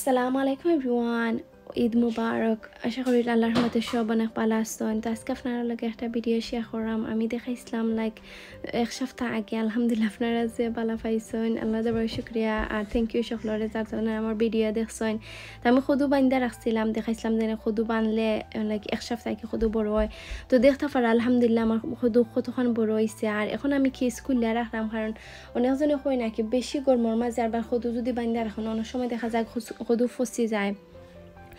আসসালামু আলাইকুম এভরিওয়ান ঈদ মুবারক আশা করি আল্লাহর মতে সব অনেক পালা আসছেন তো আজকে আপনারা লোক একটা ভিডিও শেয়ার করাম আমি দেখাইছিলাম লাইক এক সপ্তাহ আগে আলহামদুলিল্লাহ আপনারা যে পালা পাইছেন আল্লাহ দাবার শুক্রিয়া আর থ্যাংক ইউ সকলরে যার জন্য আমার ভিডিও দেখছেন তো আমি খুদু বান্ধে রাখছিলাম দেখাইছিলাম যে খুদু বানলে লাইক এক সপ্তাহ আগে খুদু বড় হয় তো দেখতে পারে আলহামদুলিল্লাহ আমার খুদু কতক্ষণ বড় হয়েছে আর এখন আমি কি স্কুলে রাখলাম কারণ অনেকজনে হয় নাকি বেশি গরমর মাঝে আবার খুদু যদি বান্ধে রাখুন অনেক সময় দেখা যায় খুদু ফসি যায়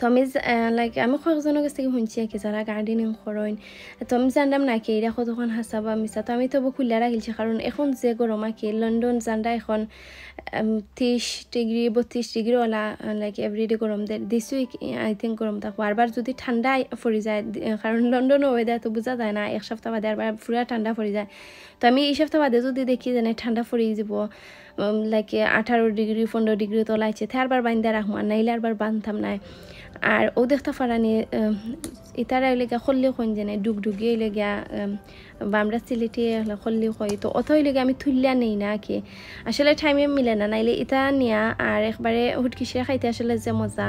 تامیز لایک همه خوی خزانو گسته که هنچیه که زرا گردین این خوروین تامی زندم نکه ایره خود خون حسابا میسا تامی تا با کلی را گلچه خارون ایخون زی گروما که لندن زنده ایخون تیش تیگری با تیش تیگری اولا لایک ایوریدی گروم در دیسو ایک ایتین گروم تا خوار بار زودی تنده فوریزه خارون لندن او بده تو بزا داینا ایخ شفتا با در بار فوریا تنده فوریزه تامی ایش شفتا با دزو دیده که زنه تنده فوریزی با لایک اتارو دیگری فوندو دیگری تو لایچه تیار بار بایندر احمان نایلار بار بانتم نای আর ও দেখতে ফারানি ইতারা এলেগা খল্লি খুন যেনে ডুগডুগি এলেগা বা আমরা সিলেটি খল্লি খই তো অত এলেগা আমি থুললা নেই না কি আসলে টাইমে মিলে না নাইলে ইতা নিয়া আর একবারে হুটকিসিরা খাইতে আসলে যে মজা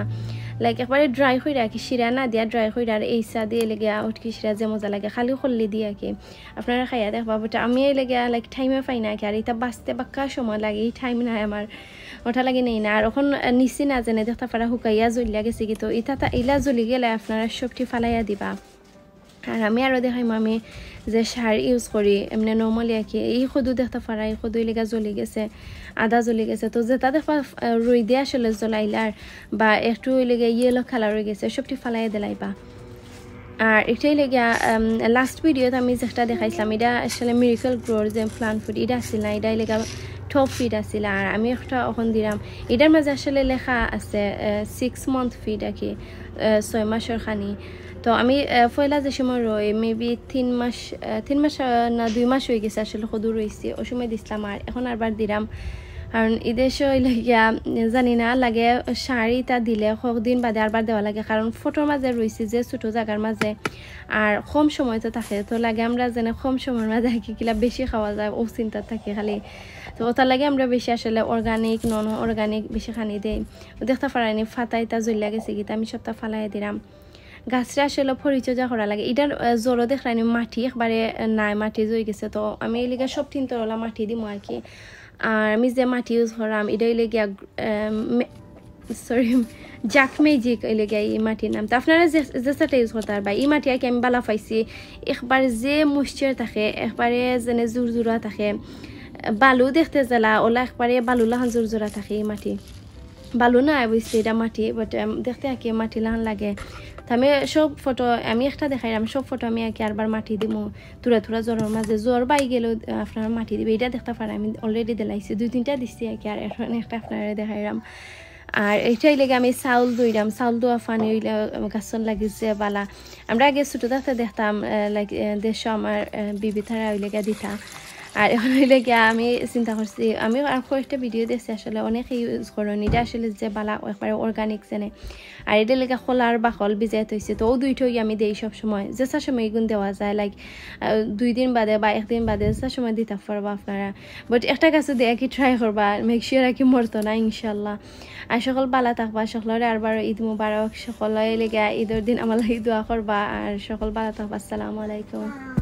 লাইক একবারে ড্রাই হয়ে রাখি শিরা না দিয়া ড্রাই হয়ে আর এইসা দিয়ে লেগিয়া হুটকি শিরা যে মজা লাগে খালি খল্লি দিয়া কি আপনারা খাইয়া দেখবা বাট আমি লেগিয়া লাইক টাইমে পাই না কি আর এটা বাঁচতে বাক্কা সময় লাগে এই টাইম নাই আমার ওঠা লাগে নেই না আর এখন নিচে না জানে দেখতে পারা শুকাইয়া জ্বলিয়া গেছে কিন্তু ইতা ইলা জ্বলি গেলে আপনারা সবটি ফালাইয়া দিবা আর আমি আরও দেখাইম আমি যে সার ইউজ করি এমনি নর্মালি আঁকি কি এই সদু দেখতে পারা এই সদু লেগা জ্বলি গেছে আদা জ্বলি গেছে তো যে তাদের রুই দিয়ে আসলে জ্বলাইলার বা একটু লেগে ইয়েলো খেলা রয়ে গেছে সবটি ফালাই দিলাইবা আর এটাই লেগিয়া লাস্ট ভিডিওতে আমি যেটা দেখাইছিলাম এটা আসলে মিরিকেল গ্রোর যে প্লান্ট ফুড এটা আসছিল না এটাই লেগা টপ ফিট আছিল আর আমি একটা এখন দিলাম এটার মাঝে আসলে লেখা আছে সিক্স মান্থ ফিট আর কি ছয় মাসের খানি তো আমি ফয়লা যে সময় রই মেবি তিন মাস তিন মাস না দুই মাস হয়ে গেছে আসলে সদু রয়েছি ওই সময় দিছিলাম আর এখন আরবার দিলাম কারণ ঈদের সময় জানি না লাগে শাড়িটা দিলে দিলে দিন বাদে আরবার দেওয়া লাগে কারণ ফটোর মাঝে রয়েছে যে ছোটো জায়গার মাঝে আর কম সময় তো থাকে তো লাগে আমরা যেন কম সময়ের মাঝে কি কিলা বেশি খাওয়া যায় ও চিন্তা থাকে খালি তো ওটা লাগে আমরা বেশি আসলে অর্গানিক নন অর্গানিক বেশি খানি দেই দেখতে ফারাইনি ফাতাইতা জ্বলিয়া গেছে গীতা আমি সবটা ফালাই দিলাম গাছটা আসলে পরিচর্যা করা লাগে এটার জোরও দেখলাম মাটি একবারে নাই মাটি জই গেছে তো আমি এই লিগে সব তিনতলা মাটি দিম আর কি আর আমি যে মাটি ইউজ করাম এটা হইলে গিয়া সরি জাক মেজিক এলে গিয়া এই মাটির নাম তো আপনারা জেসাটা ইউজ করতে পারবা এই মাটি কি আমি বালা পাইছি একবার যে মশ্চার থাকে একবারে যেনে জোর জোরা থাকে বালু দেখতে জেলা ওলা একবারে বালু লাহান জোর জোরা থাকে এই মাটি বালু না বুঝছি এটা মাটি বাট দেখতে আঁকি মাটি লাহান লাগে আমি সব ফটো আমি একটা দেখাই আমি সব ফটো আমি একে আরবার মাটি দিব তুরা তুরা জ্বরের মাঝে জ্বর বাই গেল আপনার মাটি দিবে এটা দেখতে পারে আমি অলরেডি দেলাইছি দুই তিনটা দিচ্ছি একে আর এখন একটা আপনারা দেখাইলাম আর এইটাই লেগে আমি চাউল দইলাম চাউল দোয়া ফানি হইলে গাছন লাগিছে বালা আমরা আগে ছোটো থাকতে দেখতাম দেশ আমার বিবি থারা ওই লেগে দিতা আর এখন হইলে গিয়া আমি চিন্তা করছি আমি আর কয়েকটা ভিডিও দেখছি আসলে অনেক ইউজ করো নিজে আসলে যে বালা একবারে অর্গানিক যেনে আর এটা লেগে খোলার বা খল বিজায় তৈছে তো ও দুইটাই আমি দেই সব সময় যে সার সময় এগুন দেওয়া যায় লাইক দুই দিন বাদে বা একদিন বাদে সার সময় দিতে পারবো আপনারা বাট একটা কাছে দিয়ে কি ট্রাই করবা মেক শিওর কি মরতো না ইনশাল্লাহ আর সকল বালা থাকবা সকলের বারো ঈদ মুবারক সকলে লেগে ঈদের দিন আমার লাগে দোয়া করবা আর সকল বালা থাকবা আসসালামু আলাইকুম